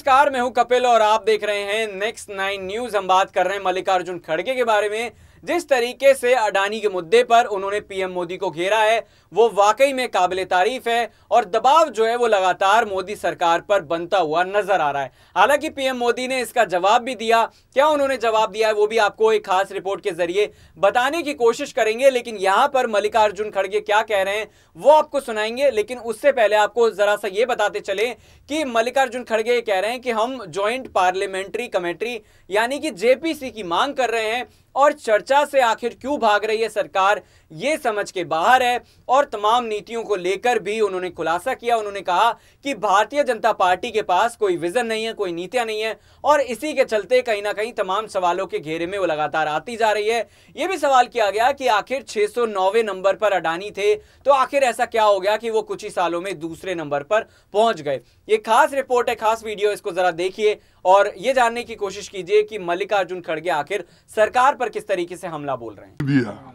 नमस्कार मैं हूं कपिल और आप देख रहे हैं नेक्स्ट नाइन न्यूज हम बात कर रहे हैं मल्लिकार्जुन खड़गे के बारे में जिस तरीके से अडानी के मुद्दे पर उन्होंने पीएम मोदी को घेरा है वो वाकई में काबिल तारीफ है और दबाव जो है वो लगातार मोदी सरकार पर बनता हुआ नजर आ रहा है हालांकि पीएम मोदी ने इसका जवाब भी दिया क्या उन्होंने जवाब दिया है वो भी आपको एक खास रिपोर्ट के जरिए बताने की कोशिश करेंगे लेकिन यहां पर मल्लिकार्जुन खड़गे क्या कह रहे हैं वो आपको सुनाएंगे लेकिन उससे पहले आपको जरा सा ये बताते चले कि मल्लिकार्जुन खड़गे कह रहे हैं कि हम ज्वाइंट पार्लियामेंट्री कमेटी यानी कि जेपीसी की मांग कर रहे हैं और चर्चा से आखिर क्यों भाग रही है सरकार ये समझ के बाहर है और तमाम नीतियों को लेकर भी उन्होंने खुलासा किया उन्होंने कहा कि भारतीय जनता पार्टी के पास कोई विजन नहीं है कोई नीतियां नहीं है और इसी के चलते कहीं ना कहीं तमाम सवालों के घेरे में वो लगातार आती जा रही है ये भी सवाल किया गया कि आखिर छह नंबर पर अडानी थे तो आखिर ऐसा क्या हो गया कि वो कुछ ही सालों में दूसरे नंबर पर पहुंच गए ये खास रिपोर्ट है खास वीडियो इसको जरा देखिए और ये जानने की कोशिश कीजिए कि मल्लिकार्जुन खड़गे आखिर सरकार पर किस तरीके से हमला बोल रहे हैं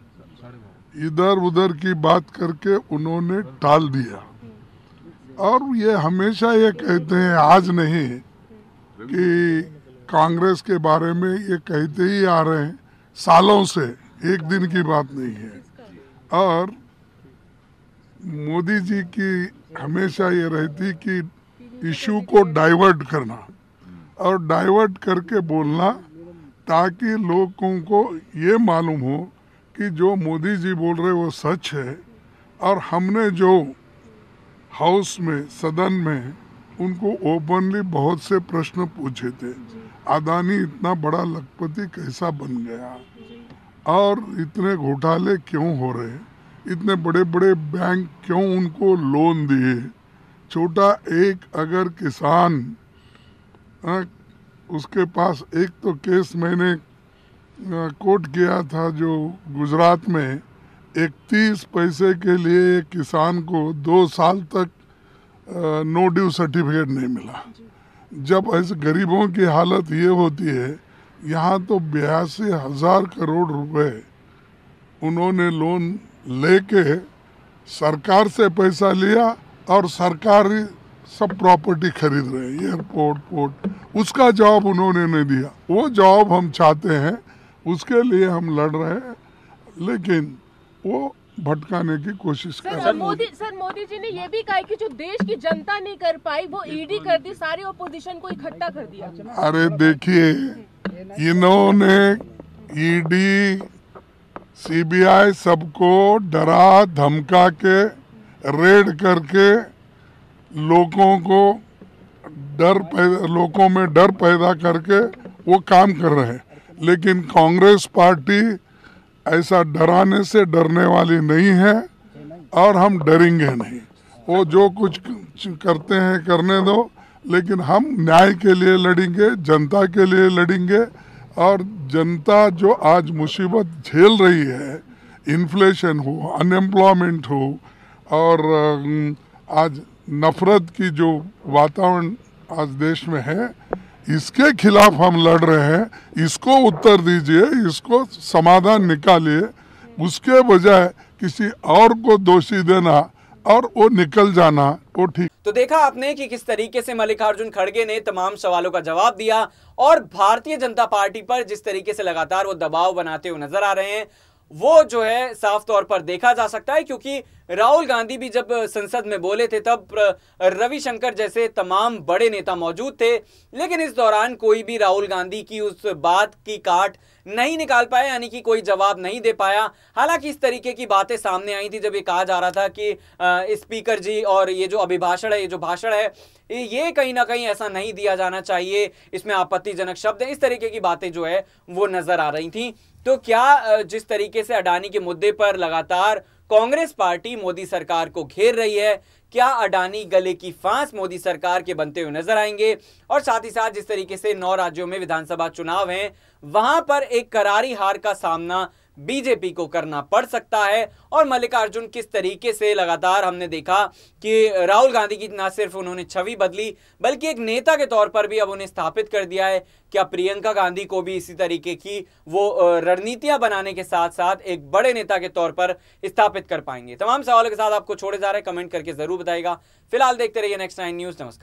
इधर उधर की बात करके उन्होंने टाल दिया और ये हमेशा ये कहते हैं आज नहीं कि कांग्रेस के बारे में ये कहते ही आ रहे हैं सालों से एक दिन की बात नहीं है और मोदी जी की हमेशा ये रहती कि इशू को डाइवर्ट करना और डाइवर्ट करके बोलना ताकि लोगों को ये मालूम हो कि जो मोदी जी बोल रहे वो सच है और हमने जो हाउस में सदन में उनको ओपनली बहुत से प्रश्न पूछे थे अदानी इतना बड़ा लखपति कैसा बन गया और इतने घोटाले क्यों हो रहे इतने बड़े बड़े बैंक क्यों उनको लोन दिए छोटा एक अगर किसान हाँ, उसके पास एक तो केस मैंने कोर्ट किया था जो गुजरात में इकतीस पैसे के लिए किसान को दो साल तक नो ड्यू सर्टिफिकेट नहीं मिला जब ऐसे गरीबों की हालत ये होती है यहाँ तो बयासी हज़ार करोड़ रुपए उन्होंने लोन लेके सरकार से पैसा लिया और सरकार सब प्रॉपर्टी खरीद रहे हैं एयरपोर्ट पोर्ट उसका जवाब उन्होंने नहीं दिया वो जवाब हम चाहते हैं उसके लिए हम लड़ रहे हैं लेकिन वो भटकाने की कोशिश कर हैं मोदी सर मोदी जी ने ये भी कहा कि जो देश की जनता नहीं कर पाई वो ईडी e कर दी सारे ओपोजिशन को इकट्ठा कर दिया अरे देखिए इन्होंने ईडी e सीबीआई सबको डरा धमका के रेड करके लोगों को डर लोगों में डर पैदा करके वो काम कर रहे हैं लेकिन कांग्रेस पार्टी ऐसा डराने से डरने वाली नहीं है और हम डरेंगे नहीं वो जो कुछ करते हैं करने दो लेकिन हम न्याय के लिए लड़ेंगे जनता के लिए लड़ेंगे और जनता जो आज मुसीबत झेल रही है इन्फ्लेशन हो अनएम्प्लॉयमेंट हो और आज नफरत की जो वातावरण आज देश में है इसके खिलाफ हम लड़ रहे हैं इसको उत्तर दीजिए इसको समाधान निकालिए उसके बजाय किसी और को दोषी देना और वो निकल जाना वो ठीक तो देखा आपने कि किस तरीके से मल्लिकार्जुन खड़गे ने तमाम सवालों का जवाब दिया और भारतीय जनता पार्टी पर जिस तरीके से लगातार वो दबाव बनाते हुए नजर आ रहे हैं वो जो है साफ तौर पर देखा जा सकता है क्योंकि राहुल गांधी भी जब संसद में बोले थे तब रविशंकर जैसे तमाम बड़े नेता मौजूद थे लेकिन इस दौरान कोई भी राहुल गांधी की उस बात की काट नहीं निकाल पाया यानी कि कोई जवाब नहीं दे पाया हालांकि इस तरीके की बातें सामने आई थी जब ये कहा जा रहा था कि स्पीकर जी और ये जो अभिभाषण है ये जो भाषण है ये कहीं ना कहीं ऐसा नहीं दिया जाना चाहिए इसमें आपत्तिजनक शब्द है इस तरीके की बातें जो है वो नजर आ रही थी तो क्या जिस तरीके से अडानी के मुद्दे पर लगातार कांग्रेस पार्टी मोदी सरकार को घेर रही है क्या अडानी गले की फांस मोदी सरकार के बनते हुए नजर आएंगे और साथ ही साथ जिस तरीके से नौ राज्यों में विधानसभा चुनाव हैं वहां पर एक करारी हार का सामना बीजेपी को करना पड़ सकता है और मल्लिकार्जुन किस तरीके से लगातार हमने देखा कि राहुल गांधी की ना सिर्फ उन्होंने छवि बदली बल्कि एक नेता के तौर पर भी अब उन्हें स्थापित कर दिया है क्या प्रियंका गांधी को भी इसी तरीके की वो रणनीतियां बनाने के साथ साथ एक बड़े नेता के तौर पर स्थापित कर पाएंगे तमाम सवालों के साथ आपको छोड़े जा रहे हैं कमेंट करके जरूर बताएगा फिलहाल देखते रहिए नेक्स्ट नाइन न्यूज नमस्कार